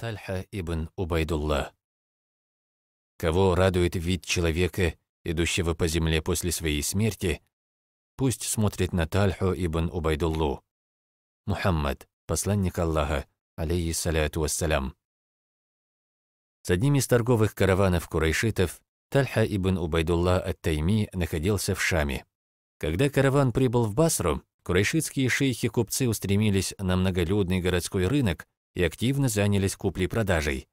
Тальха ибн Убайдулла. Кого радует вид человека, идущего по земле после своей смерти, пусть смотрит на Тальху ибн Убайдуллу. Мухаммад, посланник Аллаха, алейхиссаляту вассалям. С одним из торговых караванов курайшитов Тальха ибн Убайдулла ат-Тайми находился в Шаме. Когда караван прибыл в Басру, курайшитские шейхи-купцы устремились на многолюдный городской рынок, и активно занялись куплей-продажей.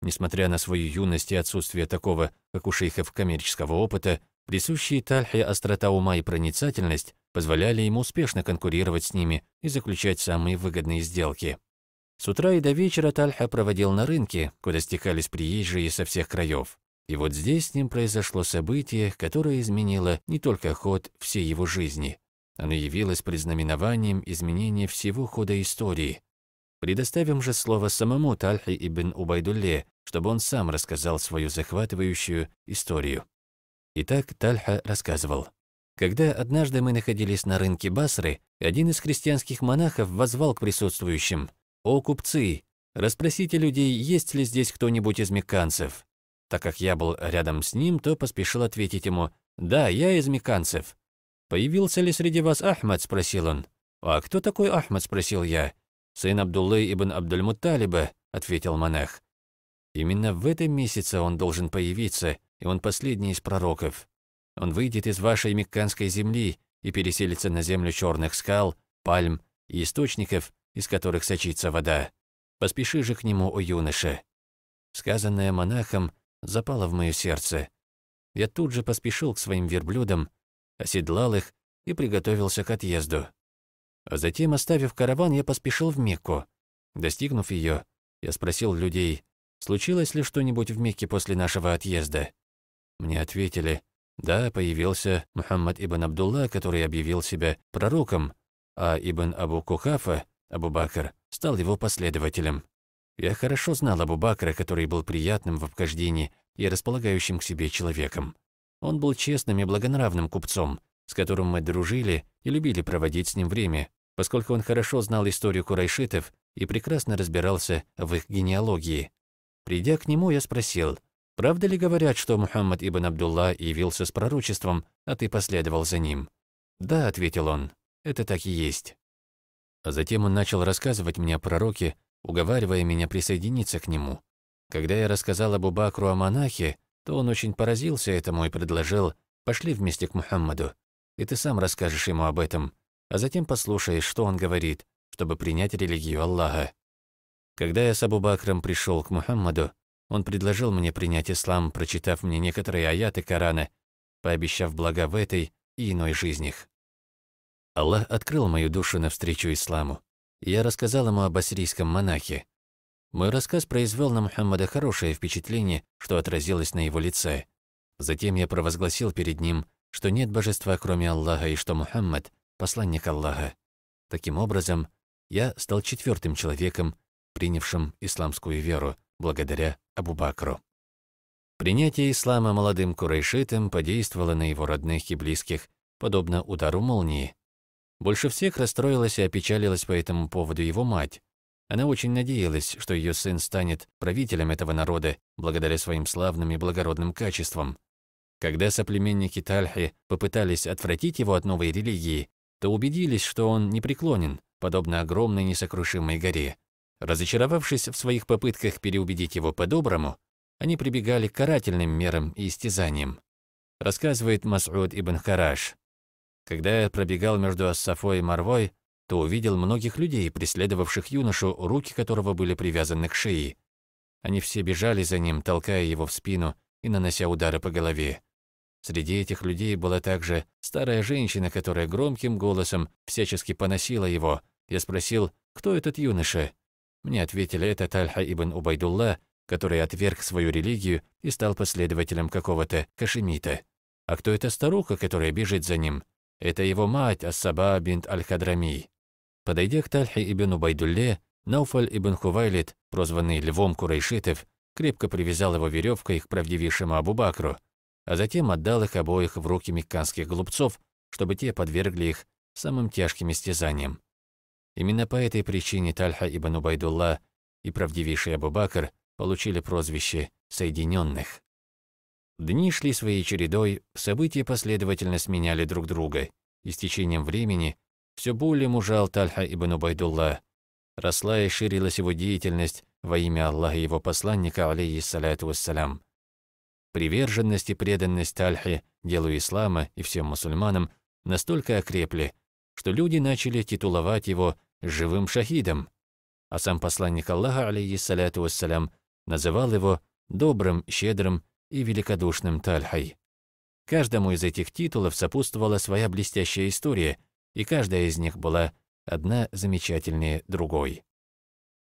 Несмотря на свою юность и отсутствие такого, как у шейхов, коммерческого опыта, присущие Тальхе острота ума и проницательность позволяли ему успешно конкурировать с ними и заключать самые выгодные сделки. С утра и до вечера Тальха проводил на рынке, куда стекались приезжие со всех краев. И вот здесь с ним произошло событие, которое изменило не только ход всей его жизни. Оно явилось предзнаменованием изменения всего хода истории, Предоставим же слово самому Тальхи ибн Убайдулле, чтобы он сам рассказал свою захватывающую историю. Итак, Тальха рассказывал. Когда однажды мы находились на рынке Басры, один из христианских монахов возвал к присутствующим. «О, купцы! Расспросите людей, есть ли здесь кто-нибудь из мекканцев?» Так как я был рядом с ним, то поспешил ответить ему «Да, я из мекканцев». «Появился ли среди вас Ахмад?» – спросил он. «А кто такой Ахмад?» – спросил я сын Абдуллы ибн Абдульмуталиба», — ответил монах. «Именно в этом месяце он должен появиться, и он последний из пророков. Он выйдет из вашей мекканской земли и переселится на землю черных скал, пальм и источников, из которых сочится вода. Поспеши же к нему, о юноше». Сказанное монахом запало в мое сердце. Я тут же поспешил к своим верблюдам, оседлал их и приготовился к отъезду а Затем, оставив караван, я поспешил в Мекку. Достигнув ее, я спросил людей, случилось ли что-нибудь в Мекке после нашего отъезда. Мне ответили, да, появился Мухаммад ибн Абдулла, который объявил себя пророком, а ибн Абу Кухафа, Абу Бакр, стал его последователем. Я хорошо знал Абу Бакра, который был приятным в обхождении и располагающим к себе человеком. Он был честным и благонравным купцом, с которым мы дружили и любили проводить с ним время, поскольку он хорошо знал историю курайшитов и прекрасно разбирался в их генеалогии. Придя к нему, я спросил, «Правда ли говорят, что Мухаммад ибн Абдулла явился с пророчеством, а ты последовал за ним?» «Да», — ответил он, — «это так и есть». А затем он начал рассказывать мне о пророке, уговаривая меня присоединиться к нему. Когда я рассказал Абу Бакру о монахе, то он очень поразился этому и предложил «пошли вместе к Мухаммаду» и ты сам расскажешь ему об этом, а затем послушаешь, что он говорит, чтобы принять религию Аллаха. Когда я с Абу Бакром пришел к Мухаммаду, он предложил мне принять ислам, прочитав мне некоторые аяты Корана, пообещав блага в этой и иной жизнях. Аллах открыл мою душу навстречу исламу. Я рассказал ему об ассирийском монахе. Мой рассказ произвел на Мухаммада хорошее впечатление, что отразилось на его лице. Затем я провозгласил перед ним, что нет божества, кроме Аллаха, и что Мухаммад – посланник Аллаха. Таким образом, я стал четвертым человеком, принявшим исламскую веру, благодаря Абу-Бакру. Принятие ислама молодым курайшитом подействовало на его родных и близких, подобно удару молнии. Больше всех расстроилась и опечалилась по этому поводу его мать. Она очень надеялась, что ее сын станет правителем этого народа благодаря своим славным и благородным качествам. Когда соплеменники Тальхи попытались отвратить его от новой религии, то убедились, что он непреклонен, подобно огромной несокрушимой горе. Разочаровавшись в своих попытках переубедить его по-доброму, они прибегали к карательным мерам и истязаниям. Рассказывает Масуд ибн Хараш. «Когда я пробегал между Ассафой и Марвой, то увидел многих людей, преследовавших юношу, руки которого были привязаны к шее. Они все бежали за ним, толкая его в спину и нанося удары по голове. Среди этих людей была также старая женщина, которая громким голосом всячески поносила его. Я спросил, кто этот юноша? Мне ответили, это Тальха ибн Убайдулла, который отверг свою религию и стал последователем какого-то кашемита. А кто эта старуха, которая бежит за ним? Это его мать Ассаба бинт Аль-Хадрами. Подойдя к Тальхе ибн Убайдулле, Науфаль ибн Хувайлит, прозванный Львом Курайшитов, крепко привязал его веревкой к правдивейшему Абубакру, а затем отдал их обоих в руки мекканских глупцов, чтобы те подвергли их самым тяжким истязаниям. Именно по этой причине Тальха ибн Убайдулла и правдивейший Абу-Бакр получили прозвище «Соединенных». Дни шли своей чередой, события последовательно сменяли друг друга, и с течением времени все более мужал Тальха ибн Убайдулла. Росла и ширилась его деятельность во имя Аллаха и его посланника, алейхиссаляту вассалям. Приверженность и преданность Альхи, делу ислама и всем мусульманам настолько окрепли, что люди начали титуловать его «живым шахидом», а сам посланник Аллаха, алейхиссаляту вассалям, называл его «добрым, щедрым и великодушным Тальхой». Каждому из этих титулов сопутствовала своя блестящая история, и каждая из них была одна замечательнее другой.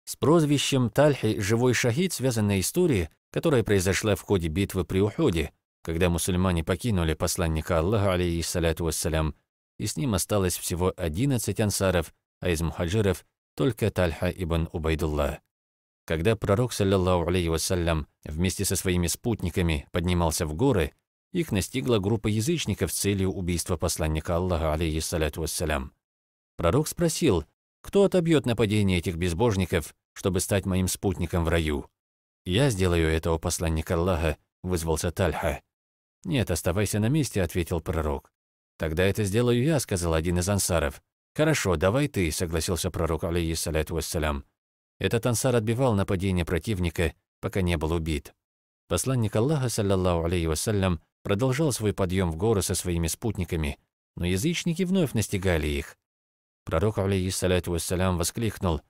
С прозвищем Тальхи «Живой шахид» связана история, которая произошла в ходе битвы при Ухуде, когда мусульмане покинули посланника Аллаха, алейхиссаляту вассалям, и с ним осталось всего 11 ансаров, а из мухаджиров только Тальха ибн Убайдулла. Когда пророк, саллиллаху алейхи вассалям, вместе со своими спутниками поднимался в горы, их настигла группа язычников с целью убийства посланника Аллаха, алейхиссаляту вассалям. Пророк спросил, кто отобьет нападение этих безбожников, чтобы стать моим спутником в раю. «Я сделаю этого посланника Аллаха», – вызвался Тальха. «Нет, оставайся на месте», – ответил пророк. «Тогда это сделаю я», – сказал один из ансаров. «Хорошо, давай ты», – согласился пророк, Алейхиссалату вассалям. Этот ансар отбивал нападение противника, пока не был убит. Посланник Аллаха, саллаллаху алейхи вассалям, продолжал свой подъем в гору со своими спутниками, но язычники вновь настигали их. Пророк, Алейхиссалату вассалям, воскликнул,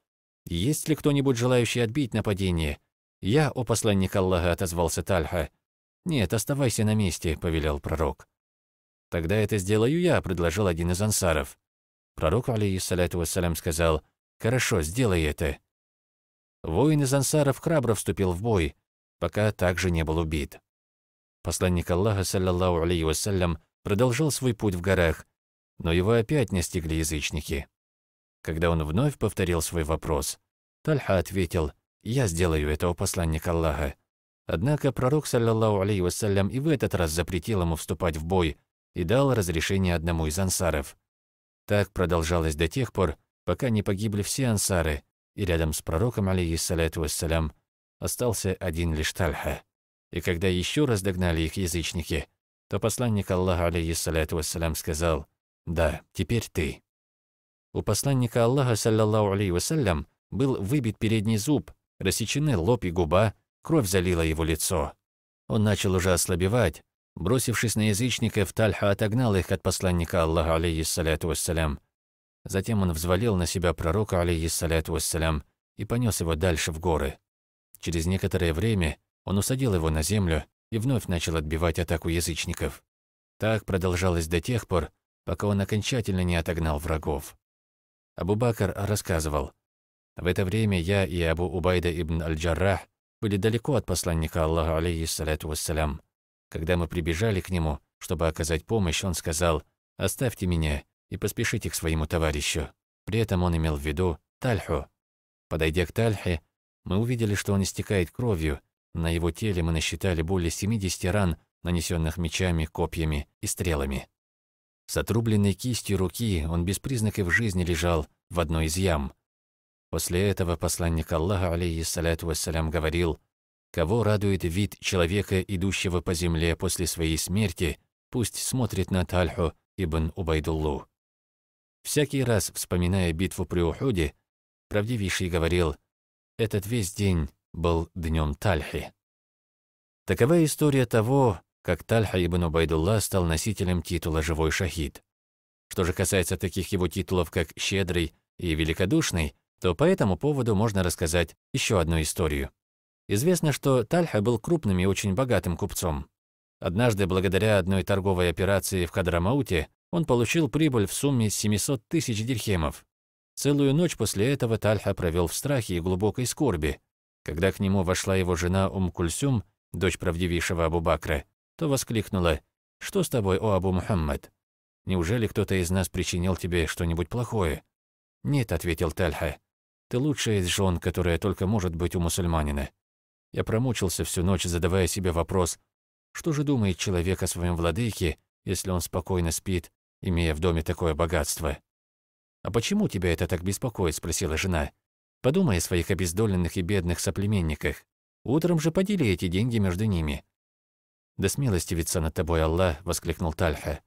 «Есть ли кто-нибудь желающий отбить нападение?» «Я, о посланник Аллаха», — отозвался Тальха. «Нет, оставайся на месте», — повелел пророк. «Тогда это сделаю я», — предложил один из ансаров. Пророк, алейхиссаляту вассалям, сказал, «Хорошо, сделай это». Воин из ансаров храбро вступил в бой, пока также не был убит. Посланник Аллаха, саллаллаху алейхи вассалям, продолжал свой путь в горах, но его опять настигли язычники. Когда он вновь повторил свой вопрос, Тальха ответил, я сделаю этого посланника Аллаха». Однако пророк, саллиллаху алейхи вассалям, и в этот раз запретил ему вступать в бой и дал разрешение одному из ансаров. Так продолжалось до тех пор, пока не погибли все ансары, и рядом с пророком, алейхиссаляту вассалям, остался один лишь Тальха. И когда еще раз догнали их язычники, то посланник Аллаха, алейхиссаляту вассалям, сказал «Да, теперь ты». У посланника Аллаха, саллиллаху алейхи вассалям, был выбит передний зуб, Рассечены лоб и губа, кровь залила его лицо. Он начал уже ослабевать. Бросившись на язычников, Тальха отогнал их от посланника Аллаха, алейхиссаляту вассалям. Затем он взвалил на себя пророка, алейхиссаляту вассалям, и понес его дальше в горы. Через некоторое время он усадил его на землю и вновь начал отбивать атаку язычников. Так продолжалось до тех пор, пока он окончательно не отогнал врагов. Абу Бакр рассказывал, в это время я и Абу Убайда ибн Аль-Джаррах были далеко от посланника Аллаха, алейхиссалату вассалям. Когда мы прибежали к нему, чтобы оказать помощь, он сказал «Оставьте меня и поспешите к своему товарищу». При этом он имел в виду Тальху. Подойдя к Тальхе, мы увидели, что он истекает кровью. На его теле мы насчитали более 70 ран, нанесенных мечами, копьями и стрелами. С отрубленной кистью руки он без признаков жизни лежал в одной из ям. После этого посланник Аллаха, алейхиссалату вассалям, говорил, «Кого радует вид человека, идущего по земле после своей смерти, пусть смотрит на Тальху ибн Убайдуллу». Всякий раз, вспоминая битву при Ухуде, правдивейший говорил, «Этот весь день был днем Тальхи». Такова история того, как Тальха ибн Убайдулла стал носителем титула «Живой шахид». Что же касается таких его титулов, как «Щедрый» и «Великодушный», то по этому поводу можно рассказать еще одну историю. Известно, что Тальха был крупным и очень богатым купцом. Однажды, благодаря одной торговой операции в Кадрамауте, он получил прибыль в сумме 700 тысяч дирхемов. Целую ночь после этого Тальха провел в страхе и глубокой скорби. Когда к нему вошла его жена Умкульсюм, дочь правдивейшего Абу-Бакра, то воскликнула «Что с тобой, о Абу-Мухаммад? Неужели кто-то из нас причинил тебе что-нибудь плохое?» «Нет», — ответил Тальха, ты лучшая из жен, которая только может быть у мусульманина. Я промучился всю ночь, задавая себе вопрос, что же думает человек о своем владыке, если он спокойно спит, имея в доме такое богатство? «А почему тебя это так беспокоит?» – спросила жена. «Подумай о своих обездоленных и бедных соплеменниках. Утром же подели эти деньги между ними». «Да смилостивится над тобой Аллах!» – воскликнул Тальха.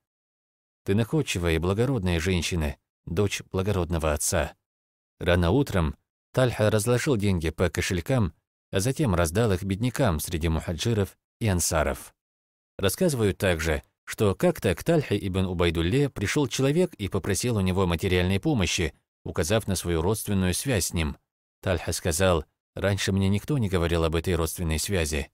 «Ты находчивая и благородная женщина, дочь благородного отца. Рано утром Тальха разложил деньги по кошелькам, а затем раздал их беднякам среди мухаджиров и ансаров. Рассказывают также, что как-то к Тальхе ибн Убайдулле пришел человек и попросил у него материальной помощи, указав на свою родственную связь с ним. Тальха сказал, «Раньше мне никто не говорил об этой родственной связи.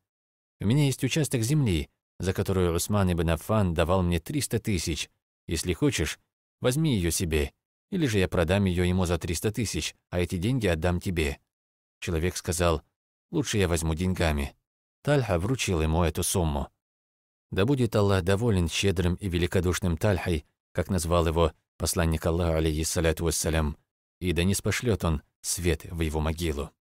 У меня есть участок земли, за которую Усман ибн Аффан давал мне 300 тысяч. Если хочешь, возьми ее себе или же я продам ее ему за 300 тысяч, а эти деньги отдам тебе». Человек сказал, «Лучше я возьму деньгами». Тальха вручил ему эту сумму. Да будет Аллах доволен щедрым и великодушным Тальхой, как назвал его посланник Аллаха, алейхиссаляту вассалям, и да не спошлет он свет в его могилу.